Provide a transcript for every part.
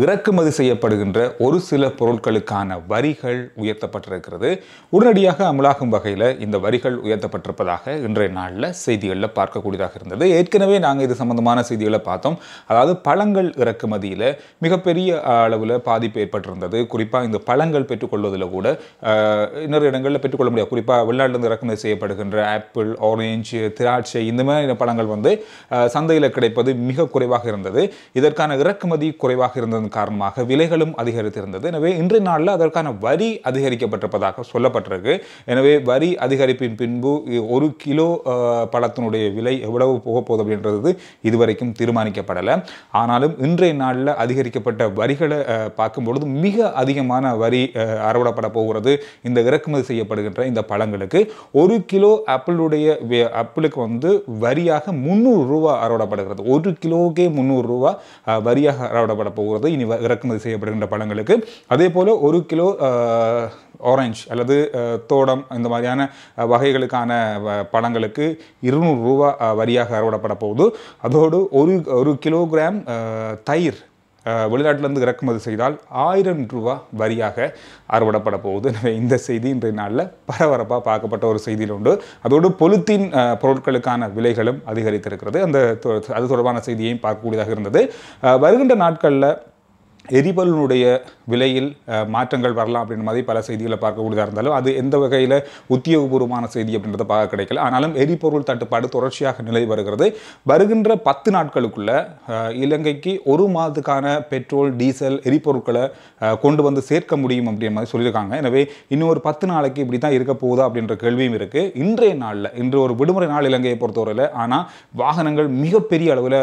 இறக்குமதி செய்யப்படுகின்ற ஒரு சில பொருட்களுக்கான வரிகள் உயர்த்தப்பட்டிருக்கிறது உடனடியாக அமலாகும் வகையில் இந்த வரிகள் உயர்த்தப்பட்டிருப்பதாக இன்றைய நாளில் செய்திகளில் பார்க்கக்கூடியதாக இருந்தது ஏற்கனவே நாங்கள் இது சம்பந்தமான செய்திகளை பார்த்தோம் அதாவது பழங்கள் இறக்குமதியில் மிகப்பெரிய அளவில் பாதிப்பு ஏற்பட்டிருந்தது குறிப்பாக இந்த பழங்கள் பெற்றுக்கொள்வதில் கூட இன்னொரு இடங்களில் பெற்றுக்கொள்ள முடியாது குறிப்பாக வெளிநாட்டிலிருந்து இறக்குமதி செய்யப்படுகின்ற ஆப்பிள் ஆரேஞ்சு திராட்சை இந்த மாதிரியான பழங்கள் வந்து சந்தையில் கிடைப்பது மிக குறைவாக இருந்தது இதற்கான இறக்குமதி குறைவாக இருந்தது அதிகரித்திருந்ததன் காரணமாக விலைகளும் அதிகரித்திருந்தது எனவே இன்றைய நாளில் அதற்கான வரி அதிகரிக்கப்பட்டிருப்பதாக சொல்லப்பட்டிருக்கு எனவே வரி அதிகரிப்பின் பின்பு ஒரு கிலோ பழத்தினுடைய விலை எவ்வளவு போக போகுது அப்படின்றது இதுவரைக்கும் தீர்மானிக்கப்படலை ஆனாலும் இன்றைய நாளில் அதிகரிக்கப்பட்ட வரிகளை பார்க்கும் பொழுது மிக அதிகமான வரி அறவிடப்பட போகிறது இந்த இறக்குமதி செய்யப்படுகின்ற இந்த பழங்களுக்கு ஒரு கிலோ ஆப்பிளுடைய ஆப்பிளுக்கு வந்து வரியாக முந்நூறு ரூபா அறவிடப்படுகிறது ஒரு கிலோவுக்கே முந்நூறு ரூபா வரியாக அறவிடப்பட போகிறது இனி இறக்குமதி செய்யப்படுகின்ற பழங்களுக்கு அதே போல் ஒரு கிலோ ஆரஞ்சு அல்லது தோடம் இந்த மாதிரியான வகைகளுக்கான பழங்களுக்கு இருநூறு ரூபா வரியாக அறுவடப்பட போகுது அதோடு ஒரு ஒரு கிலோகிராம் தயிர் வெளிநாட்டிலிருந்து இறக்குமதி செய்தால் ஆயிரம் ரூபா வரியாக அறுவடப்பட போகுது எனவே இந்த செய்தி இன்றைய நாளில் பரபரப்பாக பார்க்கப்பட்ட ஒரு செய்தியில் உண்டு அதோடு பொலித்தீன் பொருட்களுக்கான விலைகளும் அதிகரித்திருக்கிறது அந்த அது தொடர்பான செய்தியையும் பார்க்கக்கூடியதாக இருந்தது வருகின்ற நாட்களில் எரிபொருளுடைய விலையில் மாற்றங்கள் வரலாம் அப்படின்ற மாதிரி பல செய்திகளை பார்க்கக்கூடியதாக இருந்தாலும் அது எந்த வகையில் உத்தியோகபூர்வமான செய்தி அப்படின்றத பார்க்க கிடைக்கல ஆனாலும் எரிபொருள் தட்டுப்பாடு தொடர்ச்சியாக நிலை வருகிறது வருகின்ற பத்து நாட்களுக்குள்ள இலங்கைக்கு ஒரு மாதத்துக்கான பெட்ரோல் டீசல் எரிபொருட்களை கொண்டு வந்து சேர்க்க முடியும் அப்படின்ற மாதிரி சொல்லியிருக்காங்க எனவே இன்னும் ஒரு பத்து நாளைக்கு இப்படி தான் இருக்க போகுதா அப்படின்ற கேள்வியும் இருக்குது இன்றைய நாளில் இன்று ஒரு விடுமுறை நாள் இலங்கையை பொறுத்தவரையில் ஆனால் வாகனங்கள் மிகப்பெரிய அளவில்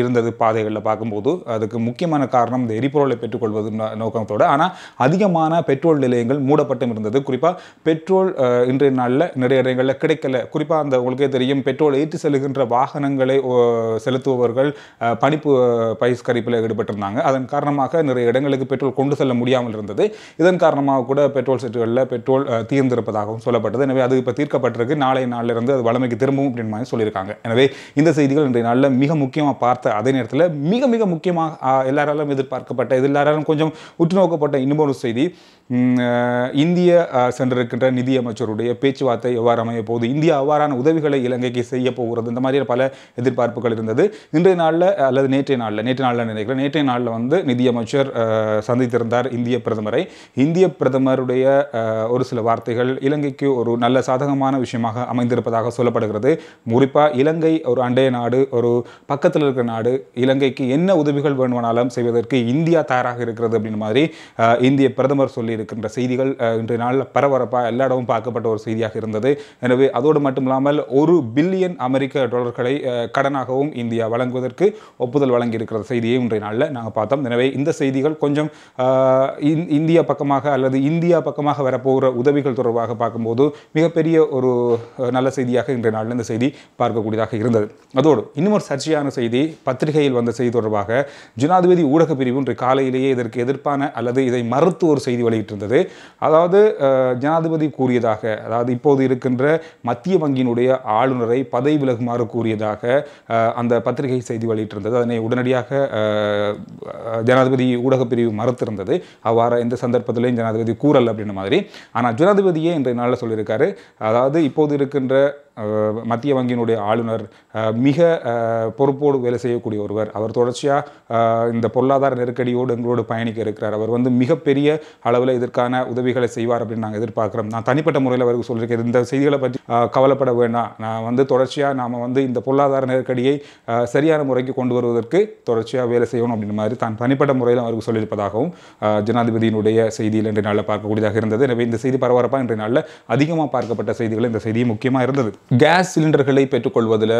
இருந்தது பாதைகளில் பார்க்கும்போது அதுக்கு முக்கியமான காரணம் பணம் இந்த எரிபொருளை பெற்றுக்கொள்வது நோக்கத்தோடு ஆனால் அதிகமான பெட்ரோல் நிலையங்கள் மூடப்பட்டும் இருந்தது குறிப்பாக பெட்ரோல் இன்றைய நாளில் நிறைய இடங்களில் கிடைக்கல குறிப்பாக அந்த உங்களுக்கே தெரியும் பெட்ரோல் ஏற்றி செல்கின்ற வாகனங்களை செலுத்துபவர்கள் பணிப்பு பயிஸ்கரிப்பில் ஈடுபட்டிருந்தாங்க அதன் காரணமாக நிறைய இடங்களுக்கு பெட்ரோல் கொண்டு செல்ல முடியாமல் இருந்தது இதன் காரணமாக கூட பெட்ரோல் செட்டுகளில் பெட்ரோல் தீர்ந்திருப்பதாகவும் சொல்லப்பட்டது எனவே அது இப்போ தீர்க்கப்பட்டிருக்கு நாளை நாளிலிருந்து அது வளமைக்கு திரும்பும் அப்படின்னு சொல்லியிருக்காங்க எனவே இந்த செய்திகள் இன்றைய நாளில் மிக முக்கியமாக பார்த்த அதே நேரத்தில் மிக மிக முக்கியமாக எல்லாராலும் எதிர்ப்பு பார்க்கப்பட்ட இதில் எல்லாராலும் கொஞ்சம் உற்றுநோக்கப்பட்ட இன்னொரு செய்தி இந்திய சென்றிருக்கின்ற நிதியமைச்சருடைய பேச்சுவார்த்தை எவ்வாறு அமைய போகுது இந்தியா அவ்வாறான உதவிகளை இலங்கைக்கு செய்ய போகிறது இந்த மாதிரியான பல எதிர்பார்ப்புகள் இருந்தது இன்றைய நாளில் அல்லது நேற்றைய நாளில் நேற்றைய நாளில் நினைக்கிறேன் நேற்றைய நாளில் வந்து நிதியமைச்சர் சந்தித்திருந்தார் இந்திய பிரதமரை இந்திய பிரதமருடைய ஒரு சில வார்த்தைகள் இலங்கைக்கு ஒரு நல்ல சாதகமான விஷயமாக அமைந்திருப்பதாக சொல்லப்படுகிறது குறிப்பாக இலங்கை ஒரு அண்டைய நாடு ஒரு பக்கத்தில் இருக்கிற நாடு இலங்கைக்கு என்ன உதவிகள் வேண்டுமானாலும் செய்வதற்கு இந்தியா தயாராக இருக்கிறது அப்படின்ற மாதிரி இந்திய பிரதமர் சொல்லியிருக்கின்ற செய்திகள் இன்றைய நாளில் பரபரப்பாக எல்லா இடமும் பார்க்கப்பட்ட ஒரு செய்தியாக இருந்தது எனவே அதோடு மட்டும் இல்லாமல் ஒரு பில்லியன் அமெரிக்க டாலர்களை கடனாகவும் இந்தியா வழங்குவதற்கு ஒப்புதல் வழங்கியிருக்கிற செய்தியை இன்றைய நாளில் நாங்கள் பார்த்தோம் எனவே இந்த செய்திகள் கொஞ்சம் இந்தியா பக்கமாக அல்லது இந்தியா பக்கமாக வரப்போகிற உதவிகள் தொடர்பாக பார்க்கும்போது மிகப்பெரிய ஒரு நல்ல செய்தியாக இன்றைய நாளில் இந்த செய்தி பார்க்கக்கூடியதாக இருந்தது அதோடு இன்னும் ஒரு சர்ச்சையான செய்தி பத்திரிகையில் வந்த செய்தி தொடர்பாக ஜனாதிபதி ஊடக பிரிவு இன்று காலையிலேயே இதற்கு எதிர்ப்பான அல்லது இதை மறுத்து ஒரு செய்தி வெளியிட்டிருந்தது அதாவது ஜனாதிபதி கூறியதாக அதாவது இப்போது இருக்கின்ற மத்திய வங்கியினுடைய ஆளுநரை பதவி விலகுமாறு கூறியதாக அந்த பத்திரிகை செய்தி வெளியிட்டிருந்தது அதனை உடனடியாக ஜனாதிபதி ஊடகப் பிரிவு மறுத்திருந்தது அவ்வாறு எந்த சந்தர்ப்பத்திலையும் ஜனாதிபதி கூறல் அப்படின்ற மாதிரி ஆனால் ஜனாதிபதியே இன்றைய நாளில் சொல்லியிருக்காரு அதாவது இப்போது இருக்கின்ற மத்திய வங்கியினுடைய ஆளுநர் மிக பொறுப்போடு வேலை செய்யக்கூடிய ஒருவர் அவர் தொடர்ச்சியாக இந்த பொருளாதார நெருக்கடியோடு எங்களோடு பயணிக்க இருக்கிறார் அவர் வந்து மிகப்பெரிய அளவில் இதற்கான உதவிகளை செய்வார் அப்படின்னு நாங்கள் எதிர்பார்க்குறோம் நான் தனிப்பட்ட முறையில் அவருக்கு சொல்லியிருக்கேன் இந்த செய்திகளை பற்றி கவலைப்பட வேண்டாம் நான் வந்து தொடர்ச்சியாக நாம் வந்து இந்த பொருளாதார நெருக்கடியை சரியான முறைக்கு கொண்டு வருவதற்கு தொடர்ச்சியாக வேலை செய்யணும் அப்படின்ற மாதிரி தான் தனிப்பட்ட முறையில் அவருக்கு சொல்லியிருப்பதாகவும் ஜனாதிபதியினுடைய செய்தியில் இன்றைய நாளில் பார்க்கக்கூடியதாக இருந்தது எனவே இந்த செய்தி பரபரப்பாக இன்றைய நாளில் அதிகமாக பார்க்கப்பட்ட செய்திகள் இந்த செய்தியும் முக்கியமாக இருந்தது கேஸ் சிலிண்டர்களை பெற்றுக்கொள்வதில்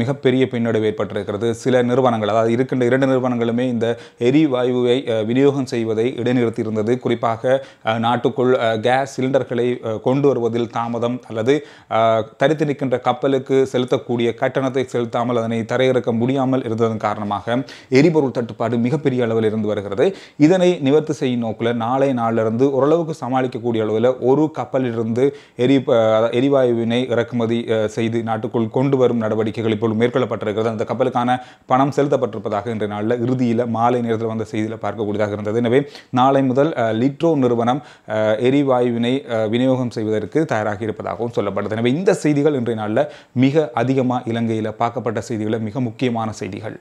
மிகப்பெரிய பின்னடைவு ஏற்பட்டிருக்கிறது சில நிறுவனங்கள் அதாவது இருக்கின்ற இரண்டு நிறுவனங்களுமே இந்த எரிவாயுவை விநியோகம் செய்வதை இடைநிறுத்தியிருந்தது குறிப்பாக நாட்டுக்குள் கேஸ் சிலிண்டர்களை கொண்டு வருவதில் தாமதம் அல்லது தடுத்து நிற்கின்ற கப்பலுக்கு செலுத்தக்கூடிய கட்டணத்தை செலுத்தாமல் அதனை தரையிறக்க முடியாமல் இருந்ததன் காரணமாக எரிபொருள் தட்டுப்பாடு மிகப்பெரிய அளவில் இருந்து வருகிறது இதனை நிவர்த்தி செய்யும் நோக்கில் நாளை நாளிலிருந்து ஓரளவுக்கு சமாளிக்கக்கூடிய அளவில் ஒரு கப்பலிலிருந்து எரி எரிவாயுவினை இறக்குமதி செய்து நாட்டுக்குள் கொண்டு வரும் நடவடிக்கைகள் இப்போது மேற்கொள்ளப்பட்டிருக்கிறது அந்த கப்பலுக்கான பணம் செலுத்தப்பட்டிருப்பதாக இன்றைய நாளில் இறுதியில் மாலை நேரத்தில் வந்த செய்தியில் பார்க்கக்கூடியதாக இருந்தது எனவே நாளை முதல் லிட்ரோ நிறுவனம் எரிவாயுவினை விநியோகம் செய்வதற்கு தயாராகி இருப்பதாகவும் சொல்லப்படுது எனவே இந்த செய்திகள் இன்றைய நாளில் மிக அதிகமாக இலங்கையில் பார்க்கப்பட்ட செய்திகளை மிக முக்கியமான செய்திகள்